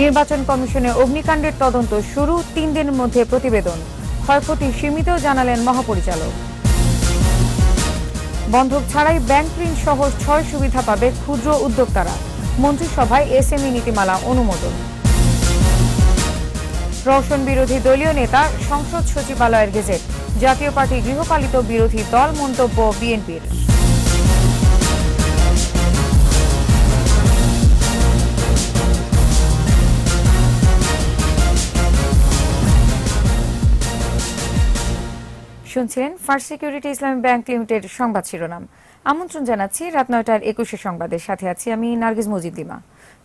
নির্বাচন কমিশনে অগ্নিকাণ্ডের তদন্ত শুরু তিন দিনের মধ্যে প্রতিবেদন ক্ষয়ক্ষতি সীমিত জানালেন মহাপরিচালক বন্ধক ছাড়াই ব্যাংক ঋণ সহ ছয় সুবিধা পাবে ক্ষুদ্র উদ্যোক্তারা মন্ত্রিসভায় এসএমই নীতিমালা অনুমোদন রওশন বিরোধী দলীয় নেতা সংসদ সচিবালয়ের গেজেট জাতীয় পার্টি গৃহপালিত বিরোধী দল মন্তব্য বিএনপির শুনছিলেন First Security Islami Bank Limited সংবাদ শিরোনাম আমন্ত্রণ জানাচ্ছি রাত নয়টার একুশে সংবাদের সাথে আছি আমি নার্গিস মজিদ্দিমা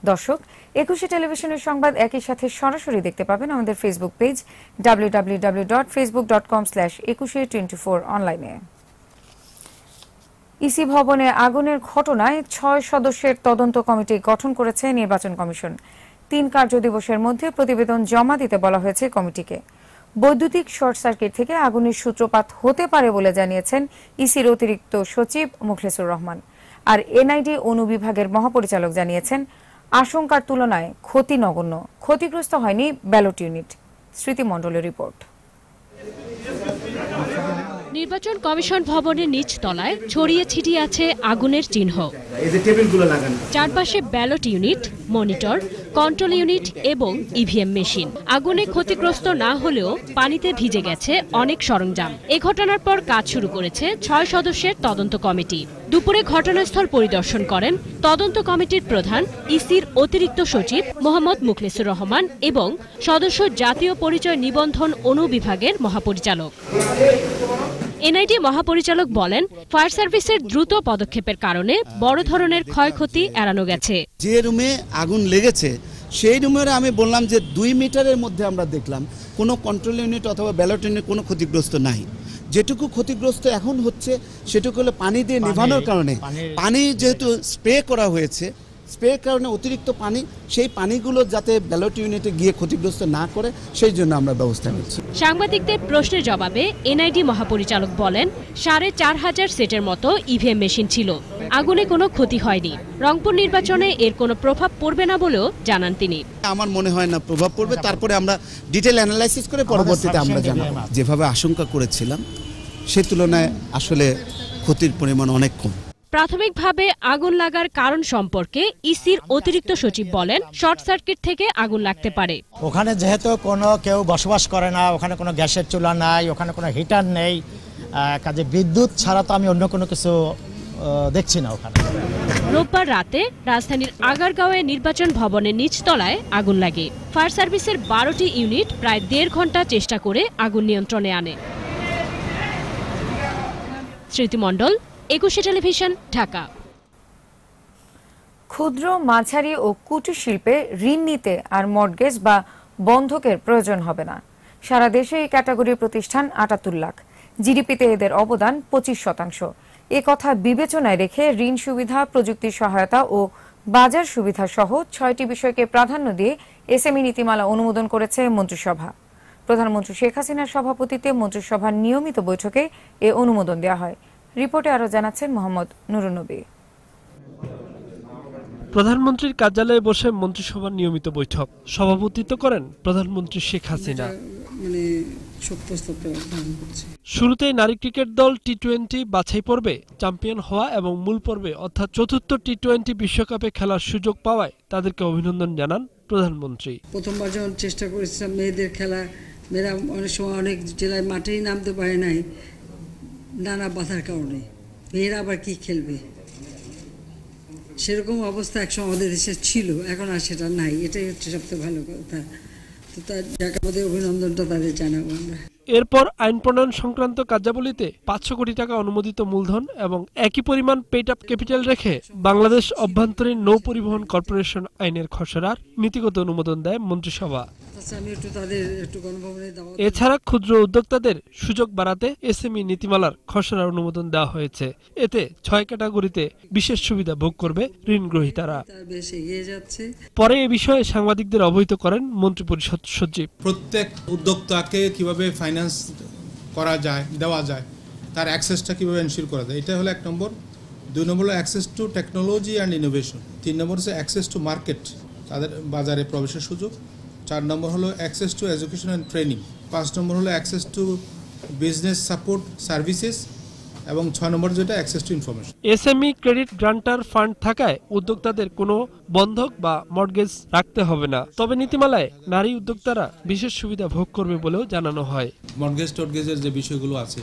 দর্শক একুশে টেলিভিশনের সংবাদ একই সাথে সরাসরি দেখতে পাবেন আমাদের Facebook page W W dot Facebook dot com slash Ekushey twenty four অনলাইনে ইসি ভবনে আগুনের ঘটনায় ছয় সদস্যের তদন্ত কমিটি গঠন করেছে নির্বাচন কমিশন তিন কার্য দিবসের মধ্যে প্রতিবেদন জমা দিতে বলা হয়েছে কমিটিকে বৈদ্যুতিক শর্ট সার্কিট থেকে আগুনের সূত্রপাত হতে পারে বলে জানিয়েছেন ইসির অতিরিক্ত সচিব মুখলেসুর রহমান আর এনআইডি অনুবিভাগের মহাপরিচালক জানিয়েছেন আশঙ্কার তুলনায় ক্ষতি নগণ্য ক্ষতিগ্রস্ত হয়নি ব্যালট ইউনিট স্মৃতিমণ্ডলের রিপোর্ট নির্বাচন কমিশন ভবনের নিচ তলায় ছড়িয়ে ছিটিয়ে আছে আগুনের চিহ্ন চারপাশে ballot unit monitor control unit এবং ইভিএম e মেশিন আগুনে ক্ষতিগ্রস্ত না হলেও পানিতে ভিজে গেছে অনেক সরঞ্জাম এ ঘটনার পর কাজ শুরু করেছে ছয় সদস্যের তদন্ত কমিটি দুপুরে ঘটনাস্থল পরিদর্শন করেন তদন্ত কমিটির প্রধান ইসির e অতিরিক্ত সচিব মোহাম্মদ মুখলেসুর রহমান এবং সদস্য জাতীয় পরিচয় নিবন্ধন অনুবিভাগের মহাপরিচালক এনআইডি মহাপরিচালক বলেন ফায়ার সার্ভিসের দ্রুত পদক্ষেপের কারণে বড় ধরনের ক্ষয়ক্ষতি এড়ানো গেছে যে রুমে আগুন লেগেছে সেই রুমের আমি বললাম যে দুই মিটারের মধ্যে আমরা দেখলাম কোনো কন্ট্রোল ইউনিট অথবা ব্যালট ইউনিট কোনো ক্ষতিগ্রস্ত নাই যেটুকু ক্ষতিগ্রস্ত এখন হচ্ছে সেটুকু হলো পানি দিয়ে নেভানোর কারণে পানি যেহেতু স্প্রে করা হয়েছে স্প্রের কারণে অতিরিক্ত পানি সেই পানিগুলো যাতে ব্যালট ইউনিটে গিয়ে ক্ষতিগ্রস্ত না করে সেই জন্য আমরা ব্যবস্থা নিচ্ছি সাংবাদিকদের প্রশ্নের জবাবে এনআইডি মহাপরিচালক বলেন সাড়ে চার হাজার সেটের মতো ইভিএম মেশিন ছিল আগুনে কোনো ক্ষতি হয়নি রংপুর নির্বাচনে এর কোনো প্রভাব পড়বে না বলেও জানান তিনি আমার মনে হয় না প্রভাব পড়বে তারপরে আমরা ডিটেল অ্যানালাইসিস করে পরবর্তীতে আমরা জানাব যেভাবে আশঙ্কা করেছিলাম সে তুলনায় আসলে ক্ষতির পরিমাণ অনেক কম প্রাথমিকভাবে আগুন লাগার কারণ সম্পর্কে ইসির অতিরিক্ত সচিব বলেন শর্ট সার্কিট থেকে আগুন লাগতে পারে ওখানে যেহেতু কোনো কেউ বসবাস করে না ওখানে কোনো গ্যাসের চুলা নাই ওখানে কোনো হিটার নেই কাজে বিদ্যুৎ ছাড়া তো আমি অন্য কোনো কিছু দেখছি না ওখানে রোববার রাতে রাজধানীর আগারগাঁওয়ে নির্বাচন ভবনের নিচতলায় আগুন লাগে ফায়ার সার্ভিসের বারোটি ইউনিট প্রায় দেড় ঘন্টা চেষ্টা করে আগুন নিয়ন্ত্রণে আনে স্মৃতিমণ্ডল একুশে টেলিভিশন ঢাকা ক্ষুদ্র মাঝারি ও কুটির শিল্পে ঋণ নিতে আর মর্গেজ বা বন্ধকের প্রয়োজন হবে না সারা দেশে এই ক্যাটাগরির প্রতিষ্ঠান আটাত্তর লাখ জিডিপিতে এদের অবদান পঁচিশ শতাংশ এ কথা বিবেচনায় রেখে ঋণ সুবিধা প্রযুক্তি সহায়তা ও বাজার সুবিধা সহ ছয়টি বিষয়কে প্রাধান্য দিয়ে এসএমই নীতিমালা অনুমোদন করেছে মন্ত্রিসভা প্রধানমন্ত্রী শেখ হাসিনার সভাপতিতে মন্ত্রিসভার নিয়মিত বৈঠকে এ অনুমোদন দেওয়া হয় রিপোর্টে আরো জানাচ্ছেন মোহাম্মদ নুরুনবী প্রধানমন্ত্রীর কার্যালয়ে বসে মন্ত্রিসভার নিয়মিত বৈঠক সভাপতিত্ব করেন প্রধানমন্ত্রী শেখ হাসিনা মানে শুরুতেই নারী ক্রিকেট দল টি টোয়েন্টি বাছাই পর্বে চ্যাম্পিয়ন হওয়া এবং মূল পর্বে অর্থাৎ চতুর্থ টি টোয়েন্টি বিশ্বকাপে খেলার সুযোগ পাওয়ায় তাদেরকে অভিনন্দন জানান প্রধানমন্ত্রী প্রথমবার যখন চেষ্টা করেছিলাম মেয়েদের খেলা মেয়েরা অনেক সময় অনেক জেলায় মাঠেই নামতে পারে নাই নানা বাধার কারণে মেয়েরা আবার কি খেলবে সেরকম অবস্থা একসময় আমাদের দেশে ছিল এখন আর সেটা নাই এটাই হচ্ছে সবচেয়ে ভালো কথা তো তার যাকে আমাদের অভিনন্দনটা তাদের জানাবো আমরা এরপর আইন প্রণয়ন সংক্রান্ত কার্যাবলীতে পাঁচশো কোটি টাকা অনুমোদিত মূলধন এবং একই পরিমাণ পেট আপ ক্যাপিটাল রেখে বাংলাদেশ অভ্যন্তরীণ নৌ পরিবহন কর্পোরেশন আইনের খসড়ার নীতিগত অনুমোদন দেয় মন্ত্রিসভা আচ্ছা, এছাড়া ক্ষুদ্র উদ্যোক্তাদের সুযোগ বাড়াতে এসএমই নীতিমালার খসড়ার অনুমোদন দেওয়া হয়েছে এতে ছয় ক্যাটাগরিতে বিশেষ সুবিধা ভোগ করবে ঋণ গ্রহীতারা পরে এ বিষয়ে সাংবাদিকদের অবহিত করেন মন্ত্রিপরিষদ সচিব প্রত্যেক উদ্যোক্তাকে কিভাবে ফাইন্যান্স করা যায় দেওয়া যায় তার অ্যাক্সেসটা কীভাবে এনশিওর করা যায় এটা হলো এক নম্বর দুই নম্বর হলো access to technology and innovation তিন নম্বর হচ্ছে অ্যাক্সেস টু মার্কেট তাদের বাজারে প্রবেশের সুযোগ চার নম্বর হলো access to education and training পাঁচ নম্বর হলো access to business support services এবং ছয় নম্বর যেটা access to information SME credit guarantor fund থাকায় উদ্যোক্তাদের কোনো বন্ধক বা মর্গেজ রাখতে হবে না তবে নীতিমালায় নারী উদ্যোক্তারা বিশেষ সুবিধা ভোগ করবে বলেও জানানো হয় মর্গেজ টর্গেজের যে বিষয়গুলো আছে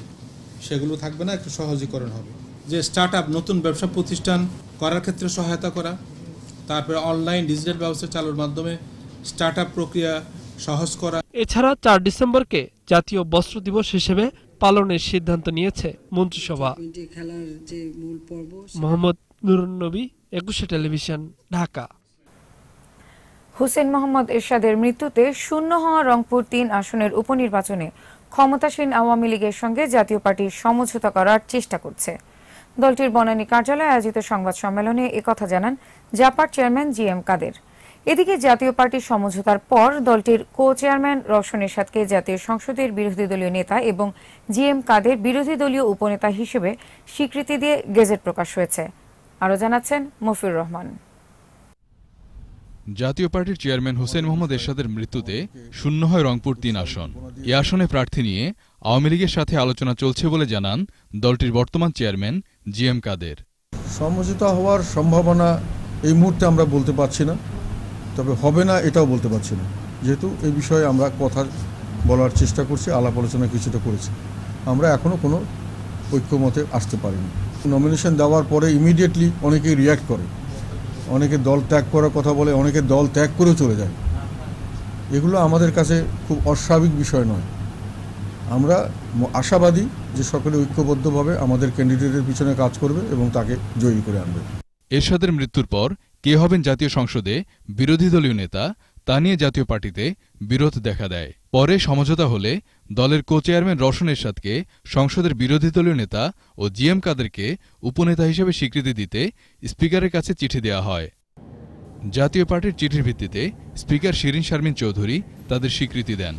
সেগুলো থাকবে না একটু সহজীকরণ হবে যে স্টার্ট আপ নতুন ব্যবসা প্রতিষ্ঠান করার ক্ষেত্রে সহায়তা করা তারপরে অনলাইন ডিজিটাল ব্যবস্থা চালুর মাধ্যমে স্টার্ট আপ প্রক্রিয়া সহজ করা এছাড়া চার ডিসেম্বরকে জাতীয় বস্ত্র দিবস হিসেবে পালনের সিদ্ধান্ত নিয়েছে মন্ত্রিসভা মোহাম্মদ নুরুন্নবী একুশে টেলিভিশন ঢাকা হুসেন মোহাম্মদ এরশাদের মৃত্যুতে শূন্য হওয়া রংপুর তিন আসনের উপনির্বাচনে ক্ষমতাসীন আওয়ামী লীগের সঙ্গে জাতীয় পার্টির সমঝোতা করার চেষ্টা করছে দলটির বনানী কার্যালয়ে আয়োজিত সংবাদ সম্মেলনে একথা জানান জাপার চেয়ারম্যান জি এম কাদের এদিকে জাতীয় পার্টির সমঝোতার পর দলটির কো চেয়ারম্যান রওশন এরশাদকে জাতীয় সংসদের বিরোধী দলীয় নেতা এবং জি এম কাদের বিরোধী দলীয় উপনেতা হিসেবে স্বীকৃতি দিয়ে গেজেট প্রকাশ হয়েছে আরো জানাচ্ছেন মফিউর রহমান জাতীয় পার্টির চেয়ারম্যান হোসেন মোহাম্মদ এরশাদের মৃত্যুতে শূন্য হয় রংপুর তিন আসন এ আসনে প্রার্থী নিয়ে আওয়ামী লীগের সাথে আলোচনা চলছে বলে জানান দলটির বর্তমান চেয়ারম্যান জি এম কাদের সমঝোতা হওয়ার সম্ভাবনা এই মুহূর্তে আমরা বলতে পারছি না তবে হবে না এটাও বলতে পারছি না যেহেতু এই বিষয়ে আমরা কথা বলার চেষ্টা করছি আলাপ আলোচনা কিছুটা করেছি আমরা এখনও কোনো ঐক্যমতে আসতে পারিনি নমিনেশন দেওয়ার পরে ইমিডিয়েটলি অনেকেই রিয়্যাক্ট করে অনেকে দল ত্যাগ করার কথা বলে অনেকে দল ত্যাগ করেও চলে যায় এগুলো আমাদের কাছে খুব অস্বাভাবিক বিষয় নয় আমরা আশাবাদী যে সকলে ঐক্যবদ্ধভাবে আমাদের ক্যান্ডিডেটের পিছনে কাজ করবে এবং তাকে জয়ী করে আনবে এরশাদের মৃত্যুর পর কে হবেন জাতীয় সংসদে বিরোধী দলীয় নেতা তা নিয়ে জাতীয় পার্টিতে বিরোধ দেখা দেয় পরে সমঝোতা হলে দলের কো চেয়ারম্যান রশন এরশাদকে সংসদের বিরোধী দলীয় নেতা ও জিএম কাদেরকে উপনেতা হিসেবে স্বীকৃতি দিতে স্পিকারের কাছে চিঠি দেওয়া হয় জাতীয় পার্টির চিঠির ভিত্তিতে স্পিকার শিরিন শারমিন চৌধুরী তাদের স্বীকৃতি দেন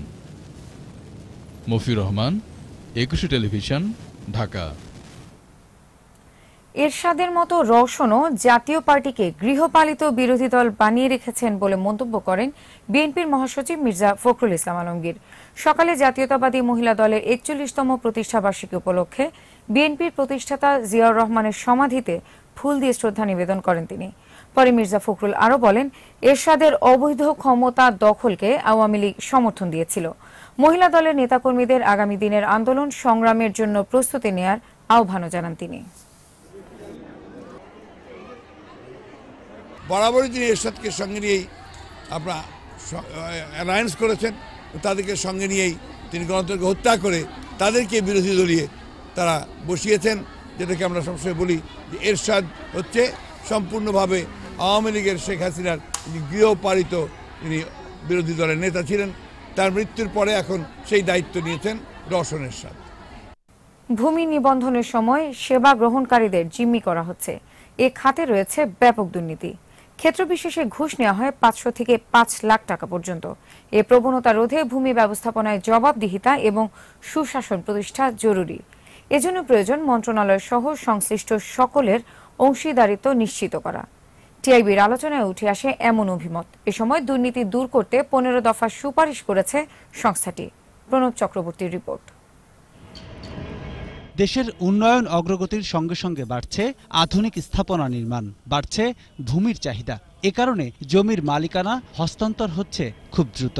মফিউর রহমান একুশে টেলিভিশন ঢাকা এরশাদের মতো রওশনও জাতীয় পার্টিকে গৃহপালিত বিরোধী দল বানিয়ে রেখেছেন বলে মন্তব্য করেন বিএনপির মহাসচিব মির্জা ফখরুল ইসলাম আলমগীর সকালে জাতীয়তাবাদী মহিলা দলের একচল্লিশতম প্রতিষ্ঠাবার্ষিকী উপলক্ষে বিএনপির প্রতিষ্ঠাতা জিয়াউর রহমানের সমাধিতে ফুল দিয়ে শ্রদ্ধা নিবেদন করেন তিনি পরে মির্জা ফখরুল আরও বলেন এরশাদের অবৈধ ক্ষমতা দখলকে আওয়ামী লীগ সমর্থন দিয়েছিল মহিলা দলের নেতাকর্মীদের আগামী দিনের আন্দোলন সংগ্রামের জন্য প্রস্তুতি নেয়ার আহ্বানও জানান তিনি বরাবরই তিনি এরশাদকে সঙ্গে নিয়েই আপনার অ্যালায়েন্স করেছেন তাদেরকে সঙ্গে নিয়েই তিনি গণতন্ত্রকে হত্যা করে তাদেরকে বিরোধী দলিয়ে তারা বসিয়েছেন যেটাকে আমরা সবসময় বলি যে এরশাদ হচ্ছে সম্পূর্ণভাবে আওয়ামী লীগের শেখ হাসিনার তিনি গৃহপালিত তিনি বিরোধী দলের নেতা ছিলেন তার মৃত্যুর পরে এখন সেই দায়িত্ব নিয়েছেন রসন এরশাদ ভূমি নিবন্ধনের সময় সেবা গ্রহণকারীদের জিম্মি করা হচ্ছে এ খাতে রয়েছে ব্যাপক দুর্নীতি ক্ষেত্র বিশেষে ঘুষ নেওয়া হয় পাঁচশো থেকে পাঁচ লাখ টাকা পর্যন্ত এ প্রবণতা রোধে ভূমি ব্যবস্থাপনায় জবাবদিহিতা এবং সুশাসন প্রতিষ্ঠা জরুরি এজন্য প্রয়োজন মন্ত্রণালয় সহ সংশ্লিষ্ট সকলের অংশীদারিত্ব নিশ্চিত করা টিআইবির আলোচনায় উঠে আসে এমন অভিমত এ সময় দুর্নীতি দূর করতে পনেরো দফা সুপারিশ করেছে সংস্থাটি প্রণব চক্রবর্তীর রিপোর্ট দেশের উন্নয়ন অগ্রগতির সঙ্গে সঙ্গে বাড়ছে আধুনিক স্থাপনা নির্মাণ বাড়ছে ভূমির চাহিদা এ কারণে জমির মালিকানা হস্তান্তর হচ্ছে খুব দ্রুত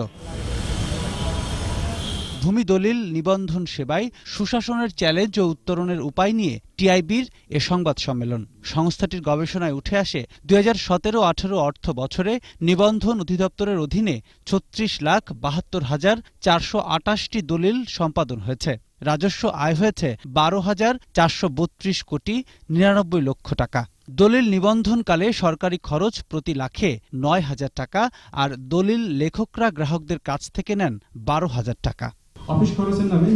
ভূমি দলিল নিবন্ধন সেবায় সুশাসনের চ্যালেঞ্জ ও উত্তরণের উপায় নিয়ে টিআইবির এ সংবাদ সম্মেলন সংস্থাটির গবেষণায় উঠে আসে দুই হাজার সতেরো আঠারো অর্থ বছরে নিবন্ধন অধিদপ্তরের অধীনে ছত্রিশ লাখ বাহাত্তর হাজার চারশো আটাশটি দলিল সম্পাদন হয়েছে রাজস্ব আয় হয়েছে বারো হাজার চারশো বত্রিশ কোটি নিরানব্বই লক্ষ টাকা দলিল নিবন্ধনকালে সরকারি খরচ প্রতি লাখে নয় হাজার টাকা আর দলিল লেখকরা গ্রাহকদের কাছ থেকে নেন বারো হাজার টাকা অফিস খরচের নামে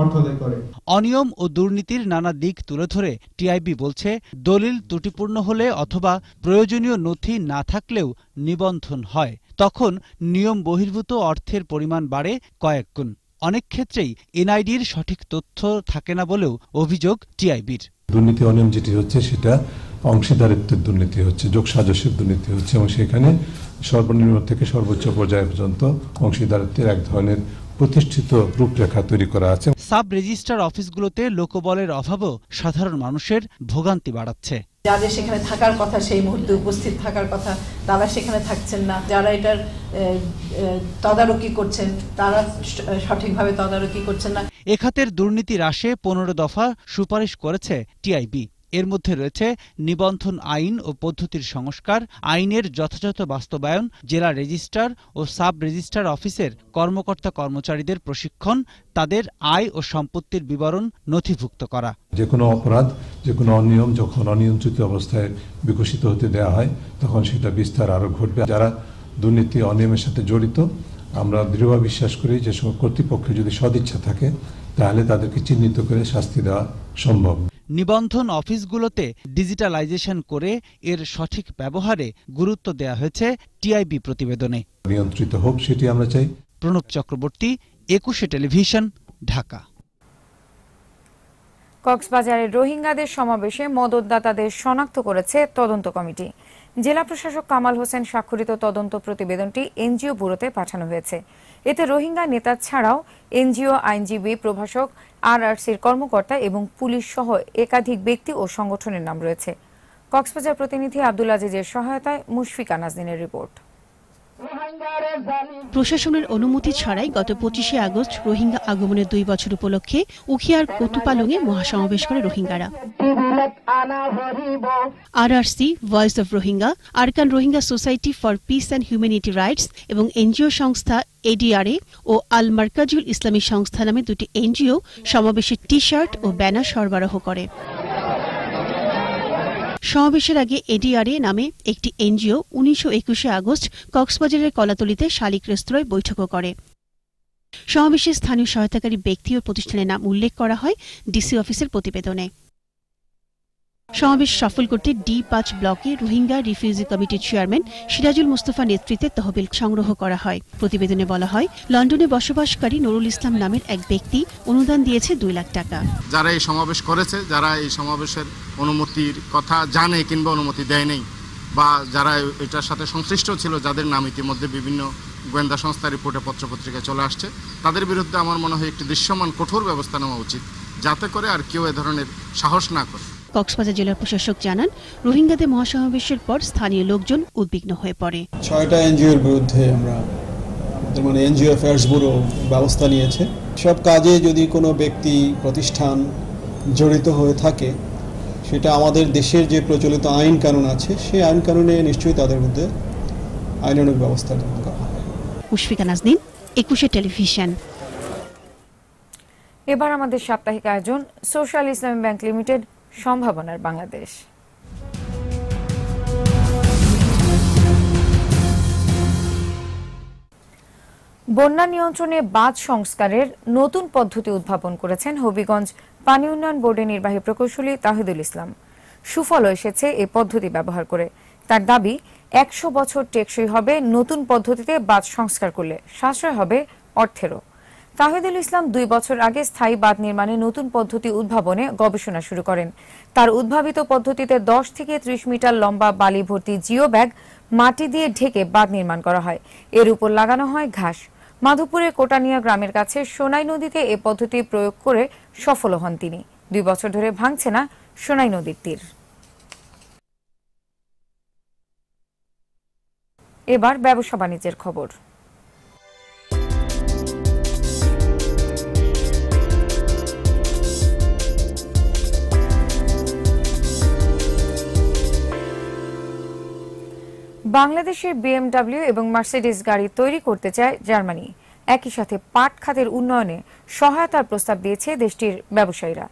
অর্থ করে অনিয়ম ও দুর্নীতির নানা দিক তুলে ধরে টিআইবি বলছে দলিল ত্রুটিপূর্ণ হলে অথবা প্রয়োজনীয় নথি না থাকলেও নিবন্ধন হয় তখন নিয়ম বহির্ভূত অর্থের পরিমাণ বাড়ে কয়েক গুণ অনেক ক্ষেত্রেই এনআইডির সঠিক তথ্য থাকে না বলেও অভিযোগ টিআইবির দুর্নীতি অনিয়ম যেটি হচ্ছে সেটা অংশীদারিত্বের দুর্নীতি হচ্ছে যোগ সাজস্যের দুর্নীতি হচ্ছে এবং সেখানে সর্বনিম্ন থেকে সর্বোচ্চ পর্যায়ে পর্যন্ত অংশীদারিত্বের এক ধরনের প্রতিষ্ঠিত রূপরেখা তৈরি করা আছে সাব রেজিস্ট্রার অফিসগুলোতে লোকবলের অভাবও সাধারণ মানুষের ভোগান্তি বাড়াচ্ছে যাদের সেখানে থাকার কথা সেই মুহূর্তে উপস্থিত থাকার কথা তারা সেখানে থাকছেন না যারা এটার তদারকি করছেন তারা সঠিকভাবে তদারকি করছেন না এখাতের দুর্নীতি হ্রাসে পনেরো দফা সুপারিশ করেছে টিআইবি এর মধ্যে রয়েছে নিবন্ধন আইন ও পদ্ধতির সংস্কার আইনের যথাযথ বাস্তবায়ন জেলা রেজিস্ট্রার ও সাব রেজিস্ট্রার অফিসের কর্মকর্তা কর্মচারীদের প্রশিক্ষণ তাদের আয় ও সম্পত্তির বিবরণ নথিভুক্ত করা যে কোনো অপরাধ যে কোনো অনিয়ম যখন অনিয়ন্ত্রিত অবস্থায় বিকশিত হতে দেওয়া হয় তখন সেটা বিস্তার আরও ঘটবে যারা দুর্নীতি অনিয়মের সাথে জড়িত আমরা দৃঢ় বিশ্বাস করি যে কর্তৃপক্ষের যদি সদিচ্ছা থাকে তাহলে তাদেরকে চিহ্নিত করে শাস্তি দেওয়া সম্ভব নিবন্ধন অফিসগুলোতে ডিজিটালাইজেশন করে এর সঠিক ব্যবহারে গুরুত্ব দেয়া হয়েছে টিআইবি প্রতিবেদনে নিয়ন্ত্রিত হোক সেটি আমরা চাই প্রণব চক্রবর্তী একুশে টেলিভিশন ঢাকা কক্সবাজারের রোহিঙ্গাদের সমাবেশে মদতদাতাদের শনাক্ত করেছে তদন্ত কমিটি জেলা প্রশাসক কামাল হোসেন স্বাক্ষরিত তদন্ত প্রতিবেদনটি এনজিও ব্যুরোতে পাঠানো হয়েছে এতে রোহিঙ্গা নেতা ছাড়াও এনজিও আইনজীবী প্রভাষক আরআরসির কর্মকর্তা এবং পুলিশ সহ একাধিক ব্যক্তি ও সংগঠনের নাম রয়েছে কক্সবাজার প্রতিনিধি আব্দুল আজিজের সহায়তায় মুশফিকা নাজদিনের রিপোর্ট প্রশাসনের অনুমতি ছাড়াই গত পঁচিশে আগস্ট রোহিঙ্গা আগমনের দুই বছর উপলক্ষে উখিয়ার কোতুপালংয়ে মহাসমাবেশ করে রোহিঙ্গারা RRC voice of Rohingya Arakan Rohingya society for peace and humanity rights এবং এনজিও সংস্থা এডিআরএ ও আল মার্কাজুল ইসলামী সংস্থা নামে দুটি এনজিও সমাবেশের টি শার্ট ও ব্যানার সরবরাহ করে সমাবেশের আগে এডিআরএ নামে একটি এনজিও উনিশশো একুশে আগস্ট কক্সবাজারের কলাতলিতে শালিক রেস্তোরাঁয় বৈঠকও করে সমাবেশে স্থানীয় সহায়তাকারী ব্যক্তি ও প্রতিষ্ঠানের নাম উল্লেখ করা হয় ডিসি অফিসের প্রতিবেদনে সমাবেশ সফল করতে ডি পাঁচ ব্লকে রোহিঙ্গা রিফিউজি কমিটির চেয়ারম্যান সিরাজুল মুস্তফা নেতৃত্বে তহবিল সংগ্রহ করা হয় প্রতিবেদনে বলা হয় লন্ডনে বসবাসকারী নুরুল ইসলাম নামের এক ব্যক্তি অনুদান দিয়েছে দুই লাখ টাকা যারা এই সমাবেশ করেছে যারা এই সমাবেশের অনুমতির কথা জানে কিংবা অনুমতি দেয় নেই বা যারা এটার সাথে সংশ্লিষ্ট ছিল যাদের নাম ইতিমধ্যে বিভিন্ন গোয়েন্দা সংস্থা রিপোর্টে পত্রপত্রিকায় চলে আসছে তাদের বিরুদ্ধে আমার মনে হয় একটি দৃশ্যমান কঠোর ব্যবস্থা নেওয়া উচিত যাতে করে আর কেউ এ ধরনের সাহস না করে কক্সবাজার জেলার প্রশাসক জানান রোহিঙ্গাদের মহাসমাবেশের পর স্থানীয় লোকজন উদ্বিগ্ন হয়ে পড়ে ছয়টা এনজিওর বিরুদ্ধে আমরা মানে এনজিও অ্যাফেয়ার্স ব্যুরো ব্যবস্থা নিয়েছে সব কাজে যদি কোনো ব্যক্তি প্রতিষ্ঠান জড়িত হয়ে থাকে সেটা আমাদের দেশের যে প্রচলিত আইন কানুন আছে সেই আইন কানুনে নিশ্চয়ই তাদের মধ্যে আইনানুক ব্যবস্থা গ্রহণ করা হবে মুশফিকা নাজনীন একুশে টেলিভিশন এবার আমাদের সাপ্তাহিক আয়োজন সোশ্যাল ইসলামী ব্যাংক লিমিটেড সম্ভাবনার বাংলাদেশ বন্যা নিয়ন্ত্রণে বাঁধ সংস্কারের নতুন পদ্ধতি উদ্ভাবন করেছেন হবিগঞ্জ পানি উন্নয়ন বোর্ডের নির্বাহী প্রকৌশলী তাহিদুল ইসলাম সুফল এসেছে এ পদ্ধতি ব্যবহার করে তার দাবি একশো বছর টেকসই হবে নতুন পদ্ধতিতে বাঁধ সংস্কার করলে সাশ্রয় হবে অর্থেরও তাহিদুল ইসলাম দুই বছর আগে স্থায়ী বাঁধ নির্মাণে নতুন পদ্ধতি উদ্ভাবনে গবেষণা শুরু করেন তার উদ্ভাবিত পদ্ধতিতে দশ থেকে ত্রিশ মিটার লম্বা বালি ভর্তি জিও ব্যাগ মাটি দিয়ে ঢেকে বাঁধ নির্মাণ করা হয় এর উপর লাগানো হয় ঘাস মাধুপুরের কোটানিয়া গ্রামের কাছে সোনাই নদীতে এ পদ্ধতি প্রয়োগ করে সফল হন তিনি দুই বছর ধরে ভাঙছে না সোনাই নদীর তীর এবার ব্যবসা বাণিজ্যের খবর বাংলাদেশে বিএমডব্লিউ এবং মার্সিডিস গাড়ি তৈরি করতে চায় জার্মানি একই সাথে পাট খাতের উন্নয়নে সহায়তার প্রস্তাব দিয়েছে দেশটির ব্যবসায়ীরা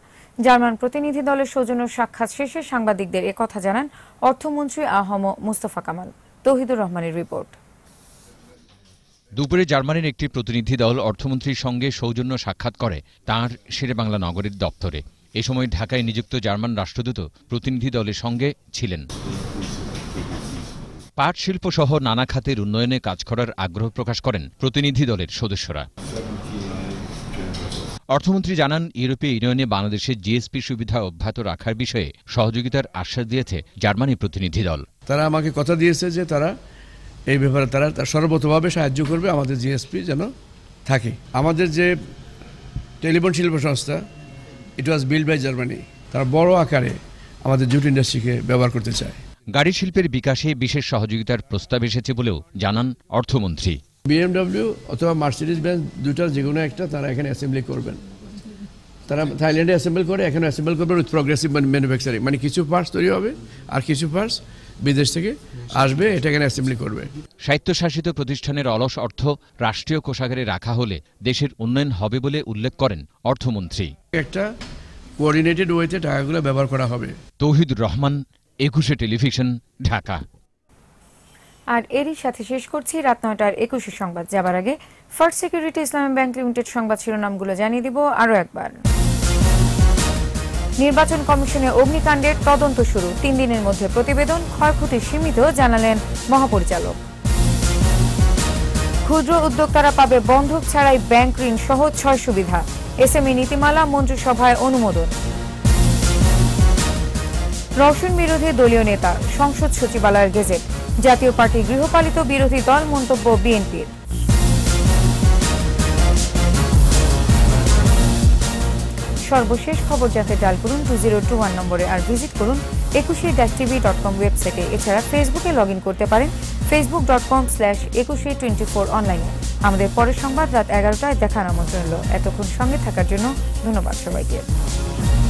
জার্মান প্রতিনিধি দলের সৌজন্য সাক্ষাৎ শেষে সাংবাদিকদের একথা জানান অর্থমন্ত্রী আহম মুস্তফা কামাল তহিদুর রহমানের রিপোর্ট দুপুরে জার্মানির একটি প্রতিনিধি দল অর্থমন্ত্রীর সঙ্গে সৌজন্য সাক্ষাৎ করে তাঁর শেরেবাংলা নগরীর দপ্তরে এ সময় ঢাকায় নিযুক্ত জার্মান রাষ্ট্রদূত প্রতিনিধি দলের সঙ্গে ছিলেন পাট শিল্প সহ নানা খাতের উন্নয়নে কাজ করার আগ্রহ প্রকাশ করেন প্রতিনিধি দলের সদস্যরা অর্থমন্ত্রী জানান ইউরোপীয় ইউনিয়নে বাংলাদেশের জিএসপি সুবিধা অব্যাহত রাখার বিষয়ে সহযোগিতার আশ্বাস দিয়েছে জার্মানি প্রতিনিধি দল তারা আমাকে কথা দিয়েছে যে তারা এই ব্যাপারে তারা সর্বতভাবে সাহায্য করবে আমাদের জিএসপি যেন থাকে আমাদের যে টেলিফোন শিল্প সংস্থা it was build by Germany তারা বড় আকারে আমাদের জুট ইন্ডাস্ট্রিকে ব্যবহার করতে চায় গাড়ি শিল্পের বিকাশে বিশেষ সহযোগিতার প্রস্তাব এসেছে বলেও জানান অর্থমন্ত্রী বিএমডব্লিউ অথবা মার্সিডিস বেঞ্চ দুটার যে কোনো একটা তারা এখানে অ্যাসেম্বলি করবেন তারা থাইল্যান্ডে অ্যাসেম্বল করে এখানে অ্যাসেম্বল করবে উইথ প্রোগ্রেসিভ ম্যানুফ্যাকচারিং মানে কিছু পার্টস তৈরি হবে আর কিছু পার্টস বিদেশ থেকে আসবে এটা এখানে অ্যাসেম্বলি করবে স্বায়ত্তশাসিত প্রতিষ্ঠানের অলস অর্থ রাষ্ট্রীয় কোষাগারে রাখা হলে দেশের উন্নয়ন হবে বলে উল্লেখ করেন অর্থমন্ত্রী একটা কোঅর্ডিনেটেড ওয়েতে টাকাগুলো ব্যবহার করা হবে তৌহিদুর রহমান একুশে টেলিভিশন ঢাকা আর এরই সাথে শেষ করছি রাত নয়টার একুশে সংবাদ যাবার আগে First Security Islami Bank Limited সংবাদ শিরোনামগুলো জানিয়ে দিব আরও একবার নির্বাচন কমিশনে অগ্নিকাণ্ডের তদন্ত শুরু তিন দিনের মধ্যে প্রতিবেদন ক্ষয়ক্ষতি সীমিত জানালেন মহাপরিচালক ক্ষুদ্র উদ্যোক্তারা পাবে বন্ধক ছাড়াই ব্যাংক ঋণ সহ ছয় সুবিধা এস এসএমই নীতিমালা মন্ত্রিসভায় অনুমোদন রওশন বিরোধী দলীয় নেতা সংসদ সচিবালয়ের গেজেট জাতীয় পার্টি গৃহপালিত বিরোধী দল মন্তব্য বিএনপির সর্বশেষ খবর যাতে ডাল করুন টু জিরো টু ওয়ান নম্বরে আর ভিজিট করুন একুশে ড্যাশ টিভি ডট কম ওয়েবসাইটে এছাড়া ফেসবুকে লগ ইন করতে পারেন Facebook dot com slash Ekushey twenty four অনলাইনে আমাদের পরের সংবাদ রাত এগারোটায় দেখার আমন্ত্রণ এতক্ষণ সঙ্গে থাকার জন্য ধন্যবাদ সবাইকে